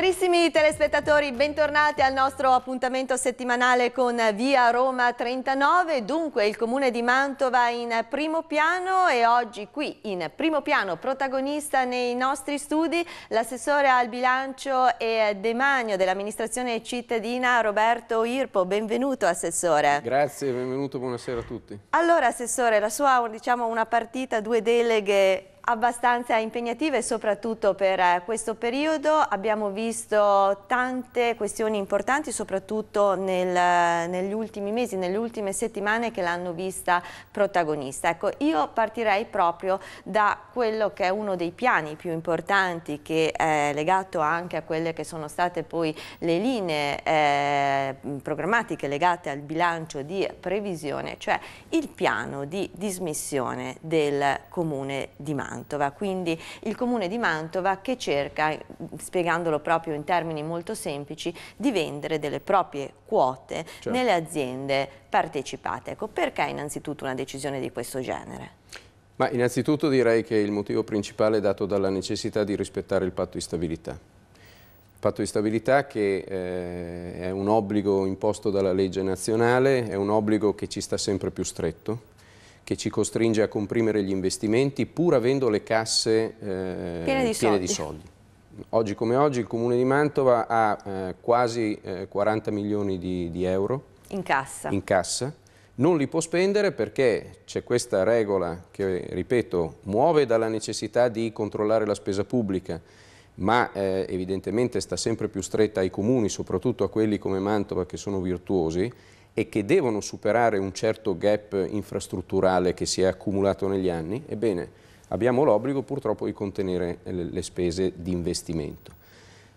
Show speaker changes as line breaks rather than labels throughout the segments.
Carissimi telespettatori, bentornati al nostro appuntamento settimanale con Via Roma 39. Dunque il comune di Mantova in primo piano e oggi qui in primo piano protagonista nei nostri studi l'assessore al bilancio e demanio dell'amministrazione cittadina Roberto Irpo. Benvenuto assessore.
Grazie, benvenuto,
buonasera a tutti. Allora assessore, la sua diciamo una partita, due deleghe abbastanza impegnative soprattutto per eh, questo periodo. Abbiamo visto tante questioni importanti soprattutto nel, negli ultimi mesi, nelle ultime settimane che l'hanno vista protagonista. Ecco, io partirei proprio da quello che è uno dei piani più importanti che è eh, legato anche a quelle che sono state poi le linee eh, programmatiche legate al bilancio di previsione, cioè il piano di dismissione del comune di Manzo. Mantova, quindi il Comune di Mantova che cerca, spiegandolo proprio in termini molto semplici, di vendere delle proprie quote certo. nelle aziende partecipate. Ecco, perché innanzitutto una decisione di questo genere?
Ma innanzitutto direi che il motivo principale è dato dalla necessità di rispettare il patto di stabilità. Il patto di stabilità che eh, è un obbligo imposto dalla legge nazionale, è un obbligo che ci sta sempre più stretto che ci costringe a comprimere gli investimenti pur avendo le casse eh, piene, di, piene soldi. di, soldi. Oggi come oggi il Comune di Mantova ha eh, quasi eh, 40 milioni di, di euro
in cassa. in
cassa. non li può spendere perché c'è questa regola che, ripeto, muove dalla necessità di controllare la spesa pubblica, ma eh, evidentemente sta sempre più stretta ai comuni, soprattutto a quelli come Mantova che sono virtuosi, e che devono superare un certo gap infrastrutturale che si è accumulato negli anni, ebbene abbiamo l'obbligo purtroppo di contenere le spese di investimento.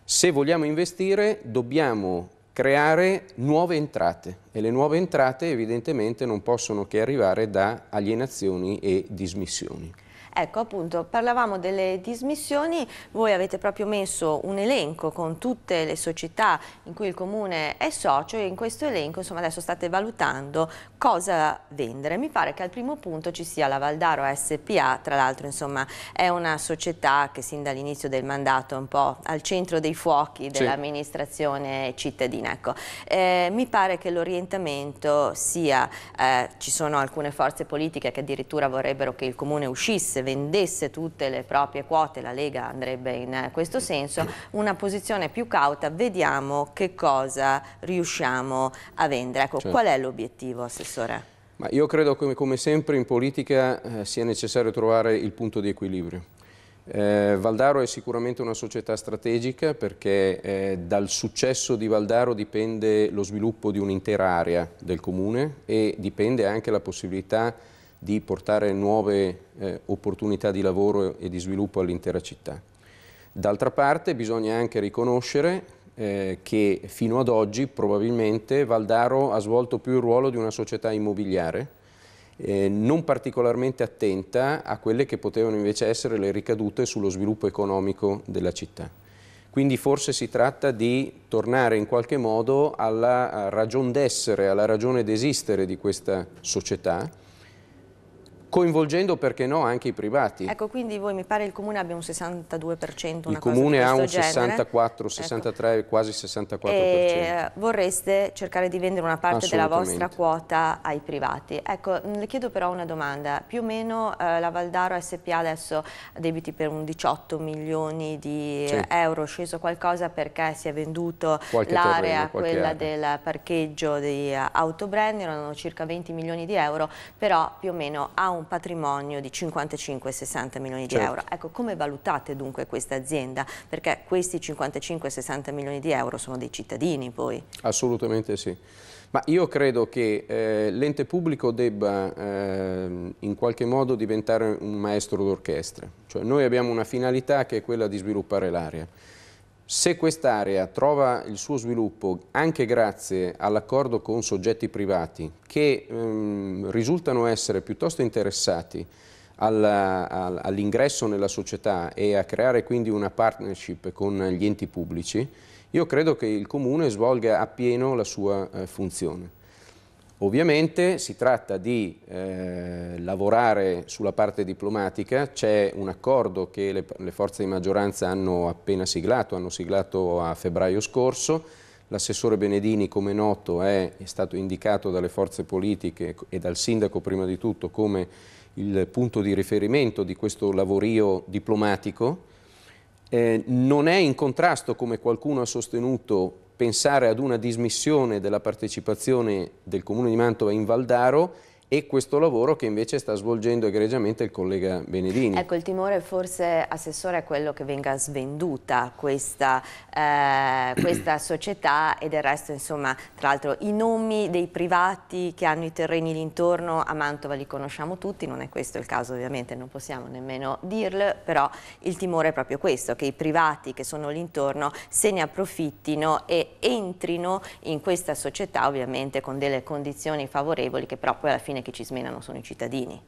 Se vogliamo investire dobbiamo creare nuove entrate e le nuove entrate evidentemente non possono che arrivare da alienazioni e dismissioni.
Ecco appunto, parlavamo delle dismissioni, voi avete proprio messo un elenco con tutte le società in cui il comune è socio e in questo elenco insomma adesso state valutando cosa vendere. Mi pare che al primo punto ci sia la Valdaro SPA, tra l'altro insomma è una società che sin dall'inizio del mandato è un po' al centro dei fuochi dell'amministrazione sì. cittadina. Ecco. Eh, mi pare che l'orientamento sia, eh, ci sono alcune forze politiche che addirittura vorrebbero che il comune uscisse vendesse tutte le proprie quote, la Lega andrebbe in eh, questo senso, una posizione più cauta, vediamo che cosa riusciamo a vendere. Ecco, certo. qual è l'obiettivo, Assessore?
Ma io credo che come sempre in politica eh, sia necessario trovare il punto di equilibrio. Eh, Valdaro è sicuramente una società strategica perché eh, dal successo di Valdaro dipende lo sviluppo di un'intera area del comune e dipende anche la possibilità di di portare nuove eh, opportunità di lavoro e di sviluppo all'intera città. D'altra parte bisogna anche riconoscere eh, che fino ad oggi probabilmente Valdaro ha svolto più il ruolo di una società immobiliare eh, non particolarmente attenta a quelle che potevano invece essere le ricadute sullo sviluppo economico della città. Quindi forse si tratta di tornare in qualche modo alla ragion d'essere, alla ragione d'esistere di questa società coinvolgendo perché no anche i privati. Ecco,
quindi voi mi pare il Comune abbia un 62%, una Il Comune ha un genere. 64,
63, ecco. quasi 64%. E eh,
vorreste cercare di vendere una parte della vostra quota ai privati. Ecco, mm, le chiedo però una domanda, più o meno eh, la Valdaro SPA adesso ha debiti per un 18 milioni di sì. Eh, euro, sceso qualcosa perché si è venduto l'area, quella area. del parcheggio di eh, autobrand, erano circa 20 milioni di euro, però più o meno ha un un patrimonio di 55-60 milioni certo. di euro. Ecco, come valutate dunque questa azienda? Perché questi 55-60 milioni di euro sono dei cittadini poi.
Assolutamente sì. Ma io credo che eh, l'ente pubblico debba eh, in qualche modo diventare un maestro d'orchestra. Cioè noi abbiamo una finalità che è quella di sviluppare l'area. Se quest'area trova il suo sviluppo anche grazie all'accordo con soggetti privati che ehm, risultano essere piuttosto interessati all'ingresso all nella società e a creare quindi una partnership con gli enti pubblici, io credo che il Comune svolga appieno la sua eh, funzione. Ovviamente si tratta di eh, lavorare sulla parte diplomatica, c'è un accordo che le, le, forze di maggioranza hanno appena siglato, hanno siglato a febbraio scorso, l'assessore Benedini come noto è, è stato indicato dalle forze politiche e dal sindaco prima di tutto come il punto di riferimento di questo lavorio diplomatico, eh, non è in contrasto, come qualcuno ha sostenuto, pensare ad una dismissione della partecipazione del Comune di Mantova in Valdaro e questo lavoro che invece sta svolgendo egregiamente il collega Benedini. Ecco,
il timore forse, Assessore, è quello che venga svenduta questa, eh, questa società e del resto, insomma, tra l'altro i nomi dei privati che hanno i terreni intorno a Mantova li conosciamo tutti, non è questo il caso ovviamente, non possiamo nemmeno dirlo, però il timore è proprio questo, che i privati che sono l'intorno se ne approfittino e entrino in questa società ovviamente con delle condizioni favorevoli che però poi alla fine persone che ci smenano sono i cittadini.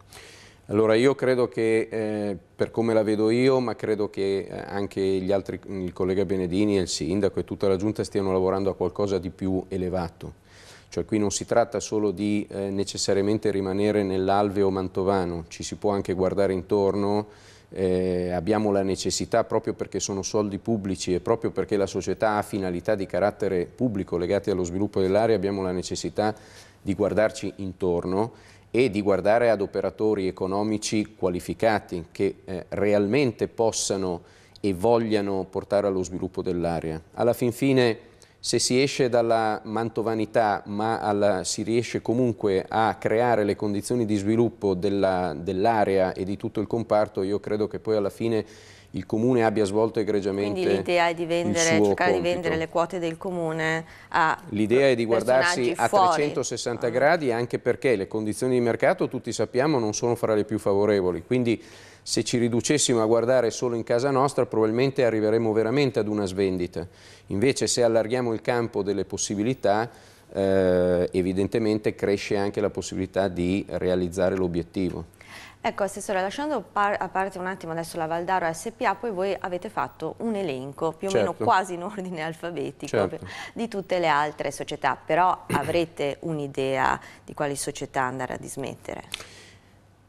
Allora io credo che, eh, per come la vedo io, ma credo che eh, anche gli altri, il collega Benedini il sindaco e tutta la giunta stiano lavorando a qualcosa di più elevato. Cioè qui non si tratta solo di eh, necessariamente rimanere nell'alveo mantovano, ci si può anche guardare intorno eh, abbiamo la necessità proprio perché sono soldi pubblici e proprio perché la società ha finalità di carattere pubblico legate allo sviluppo dell'area, abbiamo la necessità di guardarci intorno e di guardare ad operatori economici qualificati che eh, realmente possano e vogliano portare allo sviluppo dell'area. Alla fin fine se si esce dalla mantovanità ma alla, si riesce comunque a creare le condizioni di sviluppo dell'area dell e di tutto il comparto, io credo che poi alla fine il comune abbia svolto egregiamente Quindi l'idea è di vendere, cercare compito. di vendere le
quote del comune a
L'idea è di guardarsi a 360 fuori. gradi anche perché le condizioni di mercato, tutti sappiamo, non sono fra le più favorevoli. Quindi se ci riducessimo a guardare solo in casa nostra probabilmente arriveremo veramente ad una svendita. Invece se allarghiamo il campo delle possibilità eh, evidentemente cresce anche la possibilità di realizzare l'obiettivo.
Ecco Assessore, lasciando par a parte un attimo adesso la Valdaro SPA, poi voi avete fatto un elenco, più o certo. meno quasi in ordine alfabetico, certo. di tutte le altre società, però avrete un'idea di quali società andare a dismettere?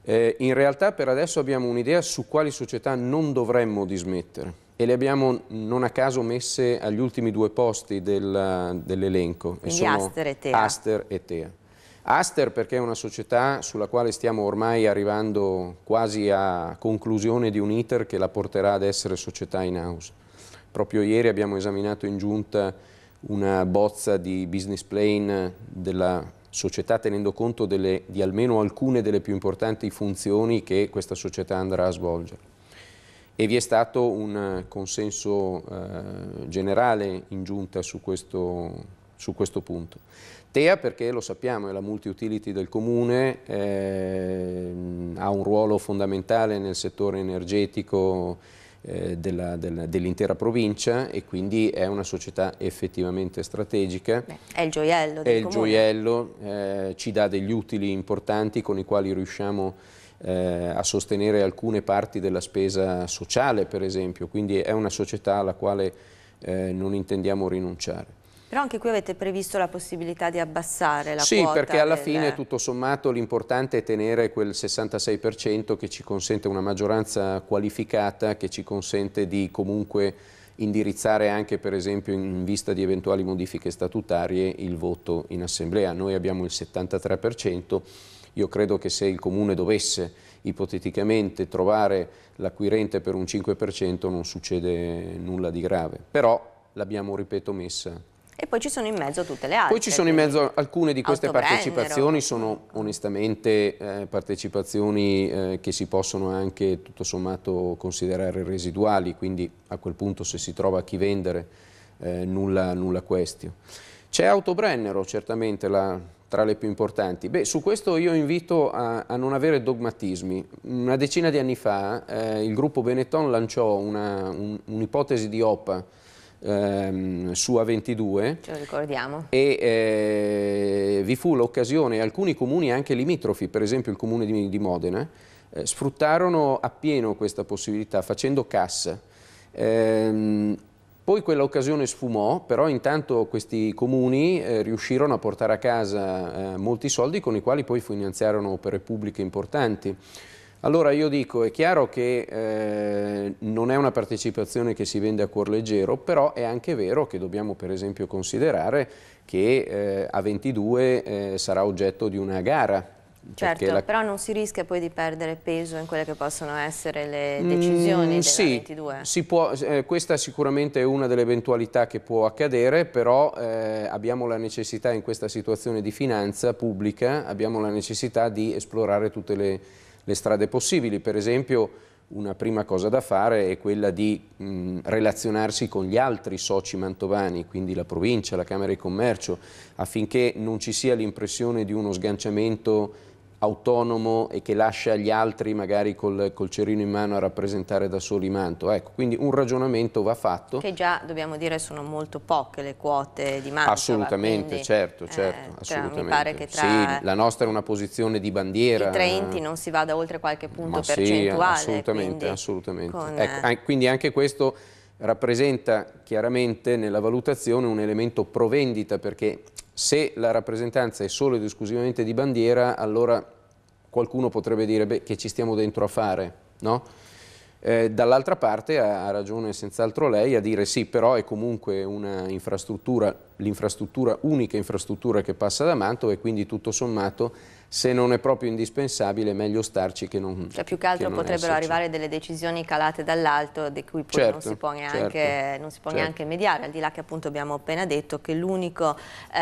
Eh, in realtà per adesso abbiamo un'idea su quali società non dovremmo dismettere e le abbiamo non a caso messe agli ultimi due posti del, dell'elenco. Quindi Aster e Tea. Aster e Tea. Aster perché è una società sulla quale stiamo ormai arrivando quasi a conclusione di un iter che la porterà ad essere società in house. Proprio ieri abbiamo esaminato in giunta una bozza di business plan della società tenendo conto delle, di almeno alcune delle più importanti funzioni che questa società andrà a svolgere. E vi è stato un eh, consenso eh, generale in giunta su questo, su questo, punto. TEA perché lo sappiamo è la multi-utility del comune, eh, ha un ruolo fondamentale nel settore energetico eh, dell'intera provincia e quindi è una società effettivamente strategica. Beh, è
il gioiello del È il comune. gioiello,
eh, ci dà degli utili importanti con i quali riusciamo eh, a sostenere alcune parti della spesa sociale per esempio, quindi è una società alla quale eh, non intendiamo rinunciare.
Però anche qui avete previsto la possibilità di abbassare la sì, Sì, perché alla del... fine
tutto sommato l'importante è tenere quel 66% che ci consente una maggioranza qualificata, che ci consente di comunque indirizzare anche per esempio in vista di eventuali modifiche statutarie il voto in assemblea. Noi abbiamo il 73%, io credo che se il comune dovesse ipoteticamente trovare l'acquirente per un 5% non succede nulla di grave, però l'abbiamo ripeto messa
e poi ci sono in mezzo tutte le altre. Poi ci sono
in mezzo alcune di queste partecipazioni, sono onestamente eh, partecipazioni eh, che si possono anche tutto sommato considerare residuali, quindi a quel punto se si trova a chi vendere eh, nulla, nulla questio. C'è Autobrennero, certamente la, tra le più importanti. Beh, su questo io invito a, a, non avere dogmatismi. Una decina di anni fa eh, il gruppo Benetton lanciò un'ipotesi un, di OPA ehm, su A22. Ce
lo ricordiamo.
E eh, vi fu l'occasione, alcuni comuni anche limitrofi, per esempio il comune di, di Modena, eh, sfruttarono appieno questa possibilità facendo cassa. Ehm, poi quell'occasione sfumò, però intanto questi comuni eh, riuscirono a portare a casa eh, molti soldi con i quali poi finanziarono opere pubbliche importanti. Allora io dico, è chiaro che eh, non è una partecipazione che si vende a cuor leggero, però è anche vero che dobbiamo per esempio considerare che eh, a 22 eh, sarà oggetto di una gara Certo, la... però
non si rischia poi di perdere peso in quelle che possono essere le mm, decisioni mm, della 22.
Si eh, questa sicuramente è una delle eventualità che può accadere, però eh, abbiamo la necessità in questa situazione di finanza pubblica, abbiamo la necessità di esplorare tutte le le strade possibili. Per esempio una prima cosa da fare è quella di mh, relazionarsi con gli altri soci mantovani, quindi la provincia, la Camera di Commercio, affinché non ci sia l'impressione di uno sganciamento autonomo e che lascia gli altri magari col, col, cerino in mano a rappresentare da soli Manto. Ecco, quindi un ragionamento va fatto. Che
già, dobbiamo dire, sono molto poche le quote di Mantova. Assolutamente, quindi,
certo, eh, certo. Eh, cioè, assolutamente. mi pare che tra sì, la nostra è una posizione di bandiera. I Trenti
non si vada oltre qualche punto sì, percentuale. assolutamente, quindi,
assolutamente. Con, ecco, quindi anche questo rappresenta chiaramente nella valutazione un elemento provendita perché se la rappresentanza è solo ed esclusivamente di bandiera, allora qualcuno potrebbe dire beh, che ci stiamo dentro a fare, no? Eh, Dall'altra parte ha, ha ragione senz'altro lei a dire sì, però è comunque l'infrastruttura, unica infrastruttura che passa da Mantova e quindi tutto sommato se non è proprio indispensabile è meglio starci che non cioè, Più che altro che potrebbero esserci. arrivare
delle decisioni calate dall'alto di cui poi certo, non si può, neanche, certo, non si può certo. neanche, mediare, al di là che appunto abbiamo appena detto che l'unico eh,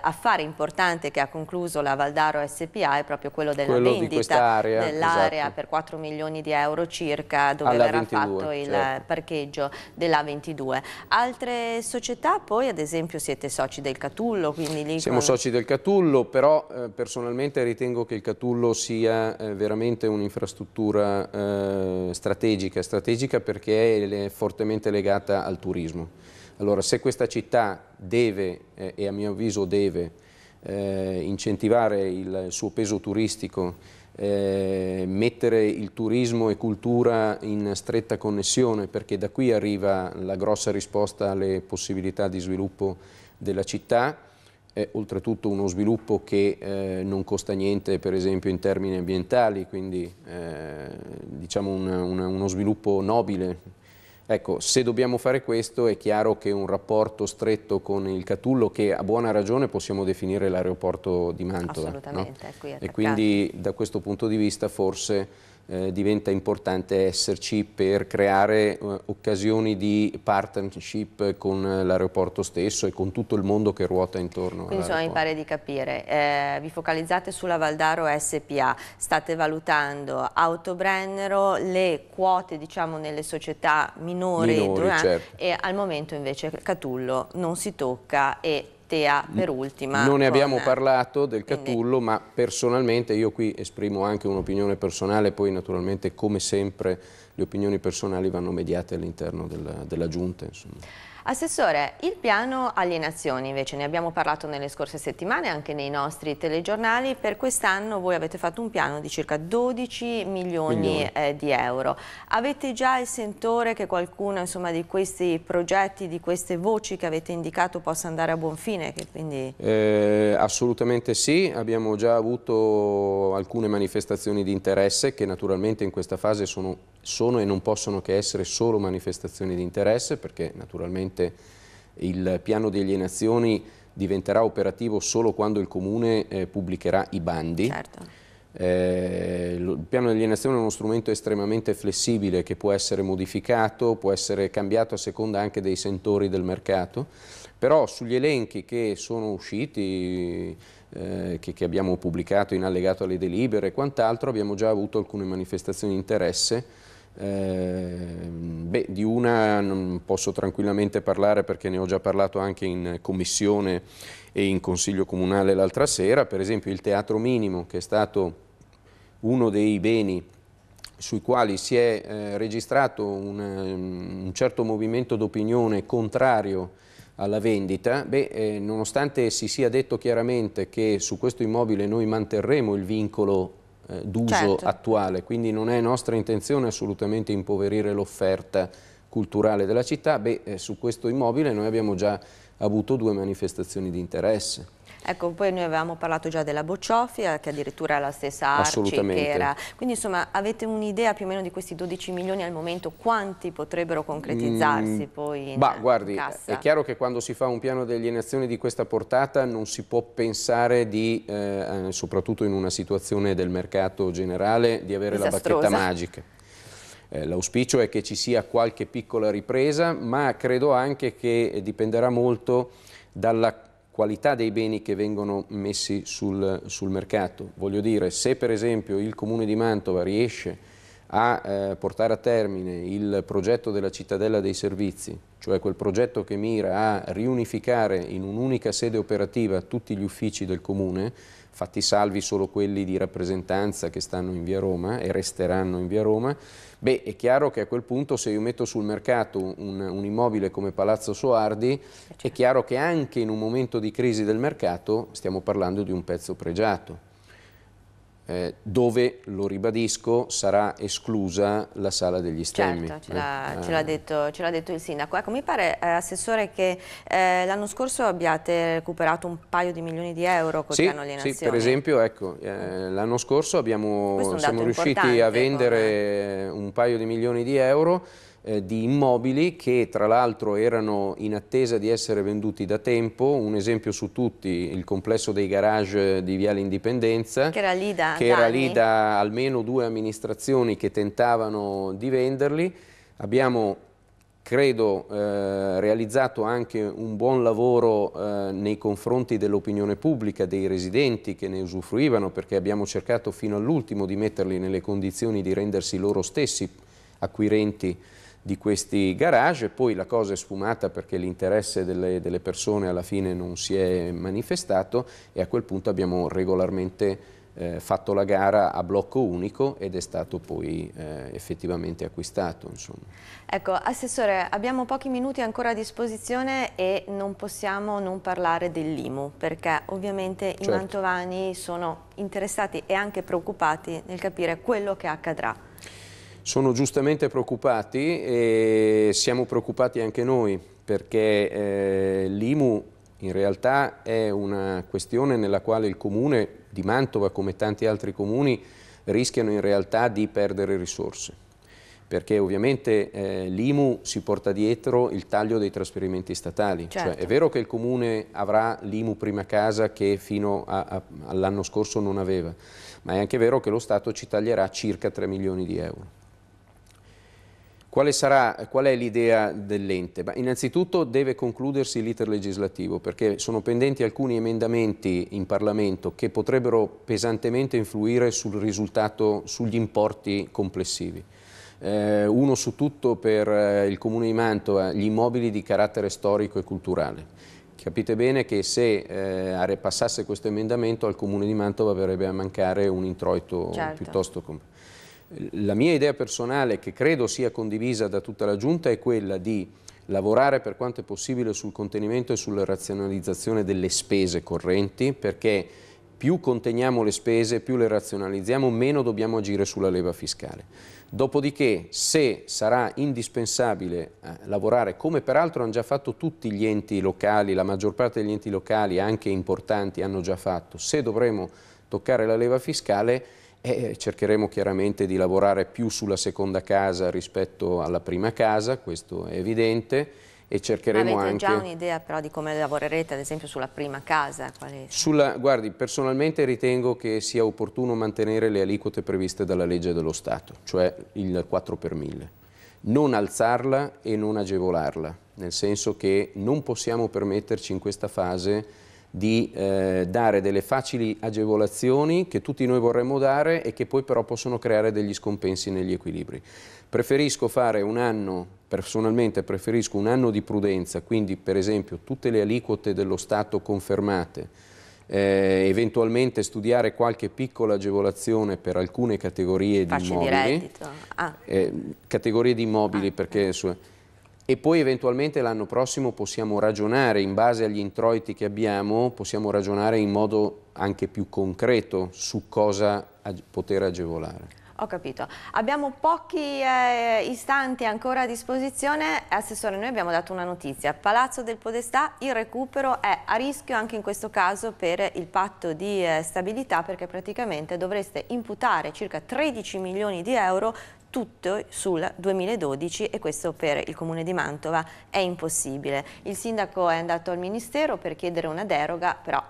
affare importante che ha concluso la Valdaro SPA è proprio quello della quello vendita dell'area esatto. per 4 milioni di euro circa dove Alla verrà 22, fatto il certo. parcheggio dell'A22. Altre società poi ad esempio siete soci del Catullo, quindi lì Siamo con... soci
del Catullo, però eh, personalmente ritengo che il Catullo sia eh, veramente un'infrastruttura eh, strategica, strategica perché è fortemente legata al turismo. Allora, se questa città deve, eh, e a mio avviso deve, eh, incentivare il suo peso turistico, eh, mettere il turismo e cultura in stretta connessione, perché da qui arriva la grossa risposta alle possibilità di sviluppo della città, è oltretutto uno sviluppo che eh, non costa niente per esempio in termini ambientali, quindi eh, diciamo un, un, uno sviluppo nobile. Ecco, se dobbiamo fare questo è chiaro che un rapporto stretto con il Catullo, che a buona ragione possiamo definire l'aeroporto di Mantova, no? e quindi da questo punto di vista forse eh, diventa importante esserci per creare eh, occasioni di partnership con l'aeroporto stesso e con tutto il mondo che ruota intorno Quindi mi pare
di capire, eh, vi focalizzate sulla Valdaro SPA, state valutando Autobrennero, le quote diciamo nelle società minori, minori certo. e al momento invece Catullo non si tocca e Tea per ultima. Non ne abbiamo
parlato del Catullo, Quindi. ma personalmente io qui esprimo anche un'opinione personale, poi naturalmente come sempre le opinioni personali vanno mediate all'interno della, della giunta. Insomma.
Assessore, il piano alienazioni invece, ne abbiamo parlato nelle scorse settimane anche nei nostri telegiornali, per quest'anno voi avete fatto un piano di circa 12 milioni eh, di euro. Avete già il sentore che qualcuno insomma, di questi progetti, di queste voci che avete indicato possa andare a buon fine? Quindi...
Eh, assolutamente sì, abbiamo già avuto alcune manifestazioni di interesse che naturalmente in questa fase sono, sono e non possono che essere solo manifestazioni di interesse perché naturalmente Presidente, il piano di alienazioni diventerà operativo solo quando il Comune eh, pubblicherà i bandi. Certo. Eh, il piano di alienazione è uno strumento estremamente flessibile che può essere modificato, può essere cambiato a seconda anche dei sentori del mercato, però sugli elenchi che sono usciti, eh, che, che, abbiamo pubblicato in allegato alle delibere e quant'altro, abbiamo già avuto alcune manifestazioni di interesse Ehm, beh, di una non posso tranquillamente parlare perché ne ho già parlato anche in commissione e in consiglio comunale l'altra sera, per esempio il teatro minimo che è stato uno dei beni sui quali si è eh, registrato un, ehm, un, certo movimento d'opinione contrario alla vendita, beh, eh, nonostante si sia detto chiaramente che su questo immobile noi manterremo il vincolo eh, d'uso certo. attuale, quindi non è nostra intenzione assolutamente impoverire l'offerta culturale della città, beh, eh, su questo immobile noi abbiamo già avuto due manifestazioni di interesse.
Ecco, poi noi avevamo parlato già della Bocciofia, eh, che addirittura è la stessa Arci che era. Quindi insomma avete un'idea più o meno di questi 12 milioni al momento, quanti potrebbero concretizzarsi mm, poi? In, bah, guardi, cassa? è chiaro
che quando si fa un piano di alienazione di questa portata non si può pensare di, eh, eh soprattutto in una situazione del mercato generale, di avere Disastrosa. la bacchetta magica. Eh, l'auspicio è che ci sia qualche piccola ripresa, ma credo anche che dipenderà molto dalla qualità dei beni che vengono messi sul, sul mercato. Voglio dire, se per esempio il Comune di Mantova riesce a eh, portare a termine il progetto della cittadella dei servizi, cioè quel progetto che mira a riunificare in un'unica sede operativa tutti gli uffici del Comune, fatti salvi solo quelli di rappresentanza che stanno in via Roma e resteranno in via Roma, beh è chiaro che a quel punto se io metto sul mercato un, un immobile come Palazzo Soardi è certo. chiaro che anche in un momento di crisi del mercato stiamo parlando di un pezzo pregiato eh, dove, lo ribadisco, sarà esclusa la sala degli stemmi. Certo, ce eh, l'ha eh.
detto, detto, il sindaco. Ecco, mi pare, eh, Assessore, che eh, l'anno scorso abbiate recuperato un paio di milioni di euro col sì, piano alienazione. Sì, per esempio,
ecco, mm. l'anno scorso abbiamo, siamo riusciti a vendere come... un paio di milioni di euro eh, di immobili che tra l'altro erano in attesa di essere venduti da tempo, un esempio su tutti, il complesso dei garage di Viale Indipendenza, che
era lì da, che era lì
da almeno due amministrazioni che tentavano di venderli, abbiamo credo eh, realizzato anche un buon lavoro eh, nei confronti dell'opinione pubblica, dei residenti che ne usufruivano perché abbiamo cercato fino all'ultimo di metterli nelle condizioni di rendersi loro stessi acquirenti di questi garage, poi la cosa è sfumata perché l'interesse delle, delle, persone alla fine non si è manifestato e a quel punto abbiamo regolarmente eh, fatto la gara a blocco unico ed è stato poi eh, effettivamente acquistato. Insomma.
Ecco, Assessore, abbiamo pochi minuti ancora a disposizione e non possiamo non parlare dell'IMU perché ovviamente certo. i mantovani sono interessati e anche preoccupati nel capire quello che accadrà
sono giustamente preoccupati e siamo preoccupati anche noi perché eh, l'IMU in realtà è una questione nella quale il comune di Mantova come tanti altri comuni rischiano in realtà di perdere risorse perché ovviamente eh, l'IMU si porta dietro il taglio dei trasferimenti statali. Cioè, certo. Cioè, è vero che il Comune avrà l'IMU prima casa che fino all'anno scorso non aveva, ma è anche vero che lo Stato ci taglierà circa 3 milioni di euro. Quale sarà, qual è l'idea dell'ente? innanzitutto deve concludersi l'iter legislativo perché sono pendenti alcuni emendamenti in Parlamento che potrebbero pesantemente influire sul risultato, sugli importi complessivi. Eh, uno su tutto per eh, il Comune di Mantova, gli immobili di carattere storico e culturale. Capite bene che se eh, passasse questo emendamento al Comune di Mantova verrebbe a mancare un introito certo. piuttosto complesso. La mia idea personale, che credo sia condivisa da tutta la Giunta, è quella di lavorare per quanto è possibile sul contenimento e sulla razionalizzazione delle spese correnti, perché più conteniamo le spese, più le razionalizziamo, meno dobbiamo agire sulla leva fiscale. Dopodiché, se sarà indispensabile eh, lavorare, come peraltro hanno già fatto tutti gli enti locali, la maggior parte degli enti locali, anche importanti, hanno già fatto, se dovremo toccare la leva fiscale, e cercheremo chiaramente di lavorare più sulla seconda casa rispetto alla prima casa, questo è evidente. E cercheremo Ma avete anche... già
un'idea però di come lavorerete ad esempio sulla prima casa?
Sulla, guardi, personalmente ritengo che sia opportuno mantenere le aliquote previste dalla legge dello Stato, cioè il 4 per 1000. Non alzarla e non agevolarla, nel senso che non possiamo permetterci in questa fase di eh, dare delle facili agevolazioni che tutti noi vorremmo dare e che poi però possono creare degli scompensi negli equilibri. Preferisco fare un anno, personalmente preferisco un anno di prudenza, quindi per esempio tutte le aliquote dello Stato confermate, eh, eventualmente studiare qualche piccola agevolazione per alcune categorie Facci di immobili. Di reddito. Ah. Eh, categorie di immobili ah. perché... Su, e poi eventualmente l'anno prossimo possiamo ragionare in base agli introiti che abbiamo, possiamo ragionare in modo anche più concreto su cosa poter agevolare.
Ho capito. Abbiamo pochi eh, istanti ancora a disposizione. Assessore, noi abbiamo dato una notizia. Palazzo del Podestà, il recupero è a rischio anche in questo caso per il patto di eh, stabilità perché praticamente dovreste imputare circa 13 milioni di euro tutto sul 2012 e questo per il Comune di Mantova è impossibile. Il sindaco è andato al Ministero per chiedere una deroga, però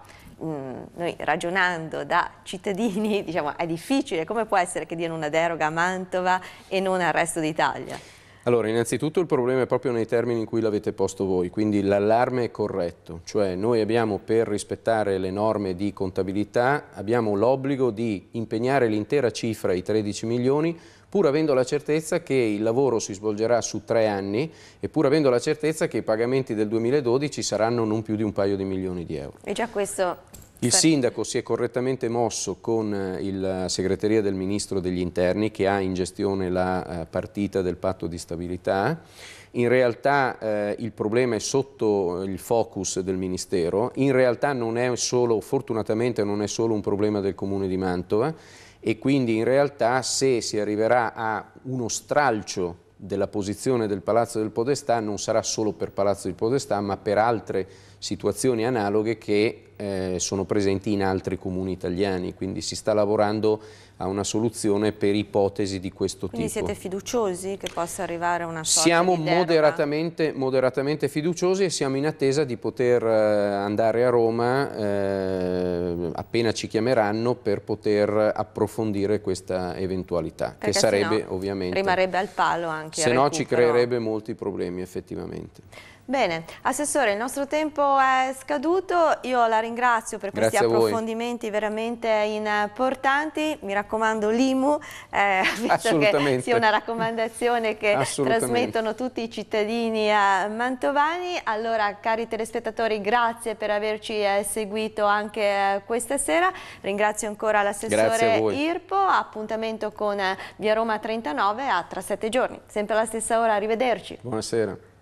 mm, noi ragionando da cittadini diciamo è difficile, come può essere che diano una deroga a Mantova e non al resto d'Italia?
Allora, innanzitutto il problema è proprio nei termini in cui l'avete posto voi, quindi l'allarme è corretto, cioè noi abbiamo per rispettare le norme di contabilità, abbiamo l'obbligo di impegnare l'intera cifra, i 13 milioni, pur avendo la certezza che il lavoro si svolgerà su tre anni e pur avendo la certezza che i pagamenti del 2012 saranno non più di un paio di milioni di euro.
E già questo
il sindaco si è correttamente mosso con eh, la segreteria del ministro degli interni che ha in gestione la eh, partita del patto di stabilità. In realtà eh, il problema è sotto eh, il focus del ministero, in realtà non è solo, fortunatamente non è solo un problema del comune di Mantova, e quindi in realtà se si arriverà a uno stralcio della posizione del Palazzo del Podestà non sarà solo per Palazzo del Podestà ma per altre situazioni analoghe che eh, sono presenti in altri comuni italiani, quindi si sta lavorando a una soluzione per ipotesi di questo Quindi tipo. Quindi siete
fiduciosi che possa arrivare a una soluzione? siamo di
moderatamente, moderatamente, fiduciosi e siamo in attesa di poter eh, andare a Roma eh, appena ci chiameranno per poter approfondire questa eventualità, Perché che sarebbe ovviamente... Rimarrebbe
al palo anche. Se no ci creerebbe
molti problemi effettivamente.
Bene, Assessore, il nostro tempo è scaduto, io la ringrazio per questi approfondimenti veramente importanti, mi raccomando l'IMU, eh, visto che sia una raccomandazione che trasmettono tutti i cittadini mantovani. Allora, cari telespettatori, grazie per averci eh, seguito anche eh, questa sera. Ringrazio ancora l'assessore Irpo. Appuntamento con eh, Via Roma 39 a tra sette giorni. Sempre alla stessa ora, arrivederci.
Buonasera.